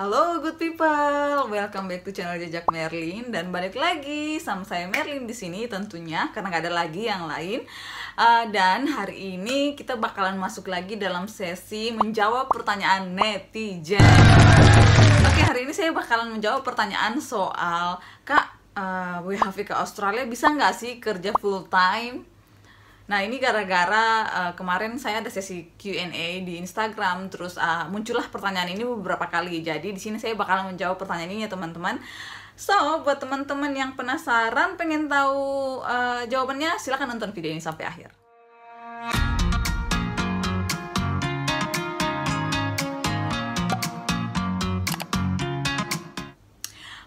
Halo good people, welcome back to channel Jejak Merlin dan balik lagi sama saya Merlin di sini tentunya karena nggak ada lagi yang lain. Uh, dan hari ini kita bakalan masuk lagi dalam sesi menjawab pertanyaan netizen. Oke okay, hari ini saya bakalan menjawab pertanyaan soal kak uh, eh, WHV ke Australia bisa nggak sih kerja full time? Nah ini gara-gara uh, kemarin saya ada sesi Q&A di Instagram, terus uh, muncullah pertanyaan ini beberapa kali. Jadi di sini saya bakal menjawab pertanyaan ini ya teman-teman. So buat teman-teman yang penasaran pengen tahu uh, jawabannya, silahkan nonton video ini sampai akhir.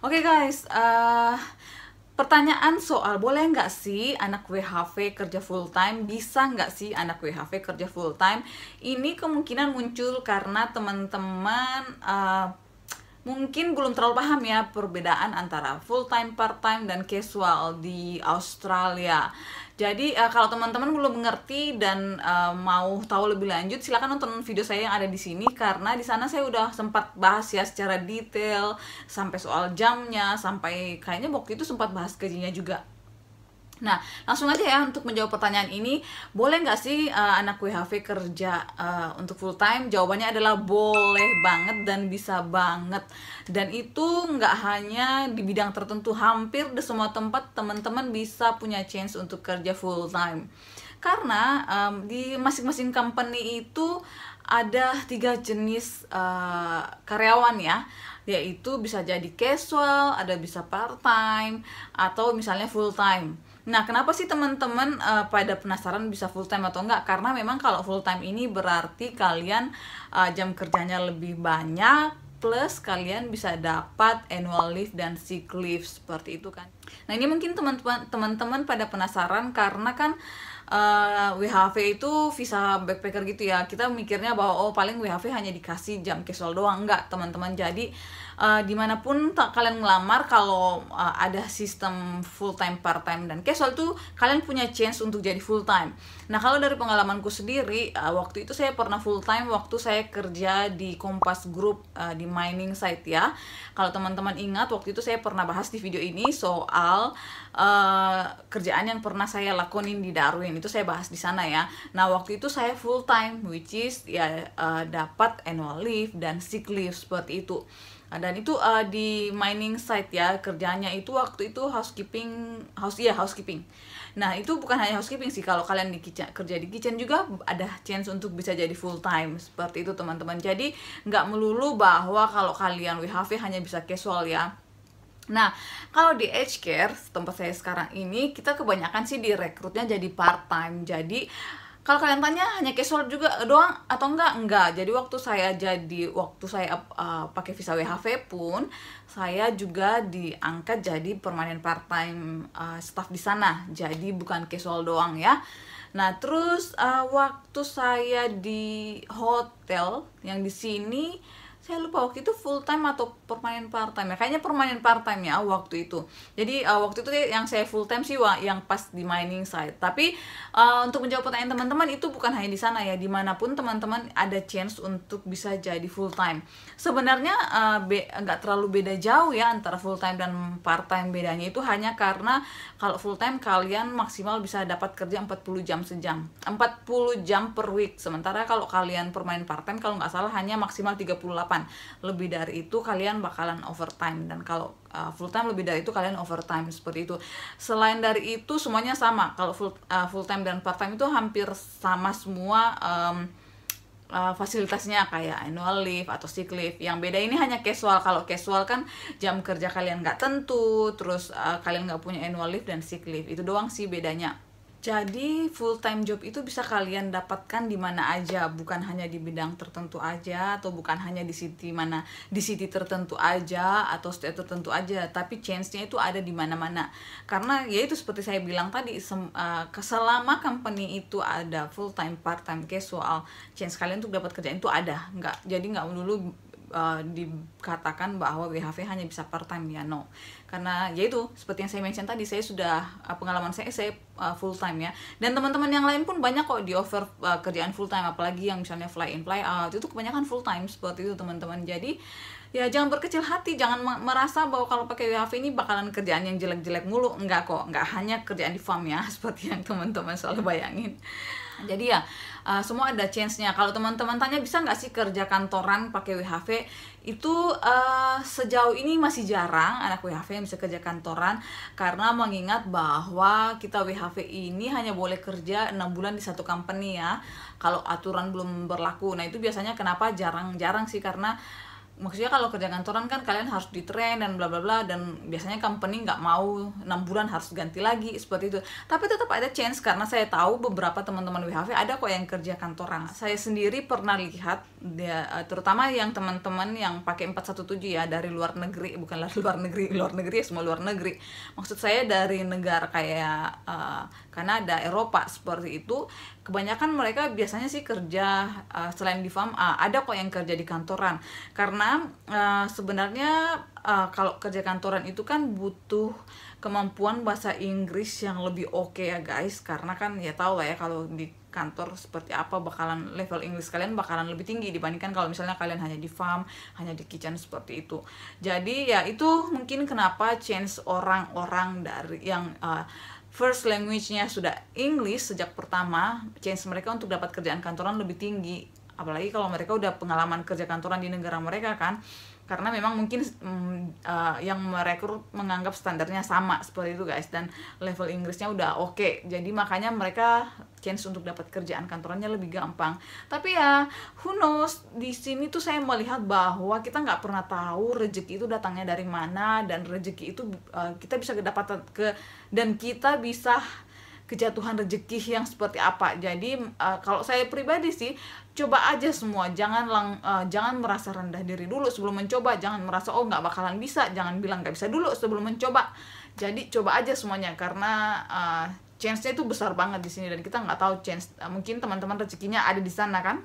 Oke okay guys, uh, Pertanyaan soal boleh nggak sih anak WHV kerja full time? Bisa nggak sih anak WHV kerja full time? Ini kemungkinan muncul karena teman-teman uh, mungkin belum terlalu paham ya perbedaan antara full time, part time, dan casual di Australia. Jadi uh, kalau teman-teman belum mengerti dan uh, mau tahu lebih lanjut silahkan nonton video saya yang ada di sini karena di sana saya udah sempat bahas ya secara detail sampai soal jamnya sampai kayaknya waktu itu sempat bahas gajinya juga Nah, langsung aja ya untuk menjawab pertanyaan ini, boleh nggak sih uh, anak WHV kerja uh, untuk full time? Jawabannya adalah boleh banget dan bisa banget. Dan itu nggak hanya di bidang tertentu, hampir di semua tempat teman-teman bisa punya chance untuk kerja full time. Karena um, di masing-masing company itu ada tiga jenis uh, karyawan ya yaitu bisa jadi casual, ada bisa part time atau misalnya full time Nah, kenapa sih teman-teman uh, pada penasaran bisa full time atau enggak? Karena memang kalau full time ini berarti kalian uh, jam kerjanya lebih banyak plus kalian bisa dapat annual leave dan sick leave seperti itu kan. Nah, ini mungkin teman-teman teman-teman pada penasaran karena kan uh, eh, WHV itu visa backpacker gitu ya kita mikirnya bahwa oh paling WHV hanya dikasih jam casual doang enggak teman-teman jadi uh, dimanapun kalian ngelamar kalau uh, ada sistem full time part time dan casual tuh kalian punya chance untuk jadi full time nah kalau dari pengalamanku sendiri uh, waktu itu saya pernah full time waktu saya kerja di Kompas Group uh, di mining site ya kalau teman-teman ingat waktu itu saya pernah bahas di video ini soal uh, kerjaan yang pernah saya lakonin di Darwin itu saya bahas di sana ya nah waktu itu saya full time which is ya uh, dapat annual leave dan sick leave seperti itu Ah, dan itu uh, di mining site ya kerjanya itu waktu itu housekeeping house ya housekeeping nah itu bukan hanya housekeeping sih kalau kalian di kitchen, kerja di kitchen juga ada chance untuk bisa jadi full time seperti itu teman-teman jadi nggak melulu bahwa kalau kalian WHV hanya bisa casual ya Nah, kalau di aged care, tempat saya sekarang ini, kita kebanyakan sih direkrutnya jadi part-time. Jadi, kalau kalian tanya hanya casual juga doang atau enggak enggak jadi waktu saya jadi waktu saya uh, pakai visa WHV pun saya juga diangkat jadi permanen part time uh, eh, staff di sana jadi bukan casual doang ya nah terus uh, waktu saya di hotel yang di sini saya lupa waktu itu full time atau permanen part time ya kayaknya permanen part time ya waktu itu jadi uh, waktu itu yang saya full time sih yang pas di mining site tapi uh, untuk menjawab pertanyaan teman-teman itu bukan hanya di sana ya dimanapun teman-teman ada chance untuk bisa jadi full time sebenarnya uh, nggak terlalu beda jauh ya antara full time dan part time bedanya itu hanya karena kalau full time kalian maksimal bisa dapat kerja 40 jam sejam 40 jam per week sementara kalau kalian permanen part time kalau nggak salah hanya maksimal 38 8 lebih dari itu kalian bakalan overtime dan kalau uh, full time lebih dari itu kalian overtime seperti itu selain dari itu semuanya sama kalau full uh, full time dan part time itu hampir sama semua um, uh, fasilitasnya kayak annual leave atau sick leave. Yang beda ini hanya casual. Kalau casual kan jam kerja kalian nggak tentu, terus uh, kalian nggak punya annual leave dan sick leave. Itu doang sih bedanya. Jadi full time job itu bisa kalian dapatkan di mana aja, bukan hanya di bidang tertentu aja atau bukan hanya di city mana di city tertentu aja atau state tertentu aja, tapi chance-nya itu ada di mana-mana. Karena ya itu seperti saya bilang tadi, uh, selama company itu ada full time, part time, casual, chance kalian untuk dapat kerjaan itu ada. Nggak, jadi nggak dulu uh, dikatakan bahwa WHV hanya bisa part time ya no karena ya itu seperti yang saya mention tadi saya sudah uh, pengalaman saya saya uh, eh, full time ya dan teman-teman yang lain pun banyak kok di offer uh, kerjaan full time apalagi yang misalnya fly in fly out itu kebanyakan full time seperti itu teman-teman jadi ya jangan berkecil hati jangan merasa bahwa kalau pakai WHV ini bakalan kerjaan yang jelek-jelek mulu enggak kok enggak hanya kerjaan di farm ya seperti yang teman-teman selalu bayangin jadi ya uh, semua ada chance-nya. Kalau teman-teman tanya bisa nggak sih kerja kantoran pakai WHV, itu uh, sejauh ini masih jarang anak WHV yang bisa kerja kantoran karena mengingat bahwa kita WHV ini hanya boleh kerja enam bulan di satu company ya. Kalau aturan belum berlaku. Nah, itu biasanya kenapa jarang-jarang sih karena maksudnya kalau kerja kantoran kan kalian harus di train dan bla bla bla dan biasanya company nggak mau enam bulan harus ganti lagi seperti itu tapi tetap ada chance karena saya tahu beberapa teman-teman WHV ada kok yang kerja kantoran saya sendiri pernah lihat dia eh, terutama yang teman-teman yang pakai 417 ya dari luar negeri bukanlah luar negeri luar negeri ya semua luar negeri maksud saya dari negara kayak uh, Kanada Eropa seperti itu kebanyakan mereka biasanya sih kerja uh, selain di farm uh, ada kok yang kerja di kantoran karena uh, sebenarnya uh, kalau kerja kantoran itu kan butuh kemampuan bahasa Inggris yang lebih oke okay ya guys karena kan ya tau lah ya kalau di kantor seperti apa bakalan level Inggris kalian bakalan lebih tinggi dibandingkan kalau misalnya kalian hanya di farm hanya di kitchen seperti itu jadi ya itu mungkin kenapa change orang-orang dari yang uh, first language-nya sudah English sejak pertama, chance mereka untuk dapat kerjaan kantoran lebih tinggi. Apalagi kalau mereka udah pengalaman kerja kantoran di negara mereka kan. Karena memang mungkin mm, uh, yang merekrut menganggap standarnya sama seperti itu guys dan level Inggrisnya udah oke. Okay. Jadi makanya mereka chance untuk dapat kerjaan kantorannya lebih gampang tapi ya who knows di sini tuh saya melihat bahwa kita nggak pernah tahu rezeki itu datangnya dari mana dan rezeki itu uh, kita bisa kedapatan ke dan kita bisa kejatuhan rezeki yang seperti apa. Jadi uh, kalau saya pribadi sih coba aja semua, jangan lang, uh, jangan merasa rendah diri dulu sebelum mencoba, jangan merasa oh nggak bakalan bisa, jangan bilang nggak bisa dulu sebelum mencoba. Jadi coba aja semuanya karena uh, chance-nya itu besar banget di sini dan kita nggak tahu chance eh, mungkin teman-teman rezekinya ada di sana kan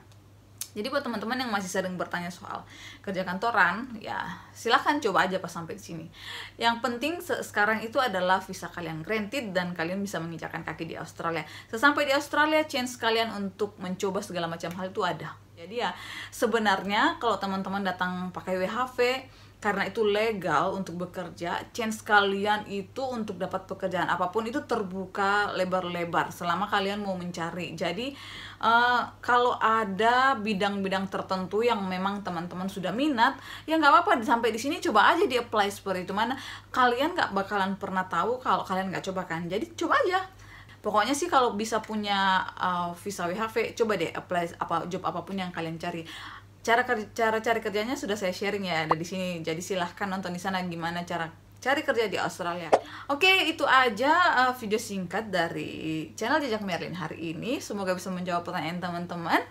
jadi buat teman-teman yang masih sering bertanya soal kerja kantoran, ya silahkan coba aja pas sampai di sini. Yang penting sekarang itu adalah visa kalian granted dan kalian bisa menginjakan kaki di Australia. Sesampai di Australia, chance kalian untuk mencoba segala macam hal itu ada jadi ya sebenarnya kalau teman-teman datang pakai WHV karena itu legal untuk bekerja, chance kalian itu untuk dapat pekerjaan apapun itu terbuka lebar-lebar selama kalian mau mencari. Jadi uh, kalau ada bidang-bidang tertentu yang memang teman-teman sudah minat, ya nggak apa-apa sampai di sini coba aja di apply seperti itu mana kalian nggak bakalan pernah tahu kalau kalian nggak coba kan. Jadi coba aja pokoknya sih kalau bisa punya uh, visa WHV coba deh apply apa job apapun yang kalian cari cara cara cari kerjanya sudah saya sharing ya ada di sini jadi silahkan nonton di sana gimana cara cari kerja di Australia. Oke, okay, itu aja uh, video singkat dari channel Jejak Merlin hari ini. Semoga bisa menjawab pertanyaan teman-teman.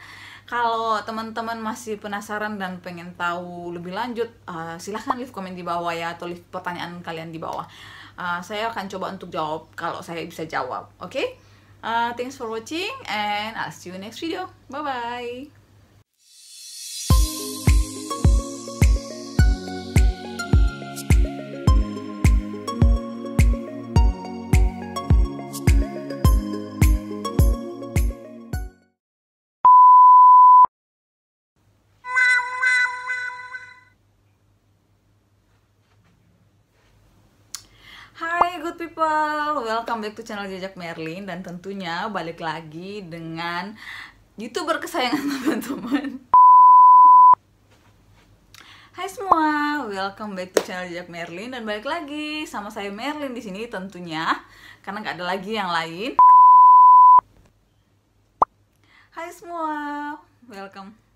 Kalau teman-teman masih penasaran dan pengen tahu lebih lanjut, uh, silahkan leave komen di bawah ya atau leave pertanyaan kalian di bawah. Eh, saya akan coba untuk jawab kalau saya bisa jawab oke okay? uh, eh, thanks for watching and I'll see you next video bye bye people, welcome back to channel Jejak Merlin Dan tentunya balik lagi dengan youtuber kesayangan teman-teman Hai semua, welcome back to channel Jejak Merlin Dan balik lagi sama saya Merlin di sini tentunya Karena nggak ada lagi yang lain Hai semua, welcome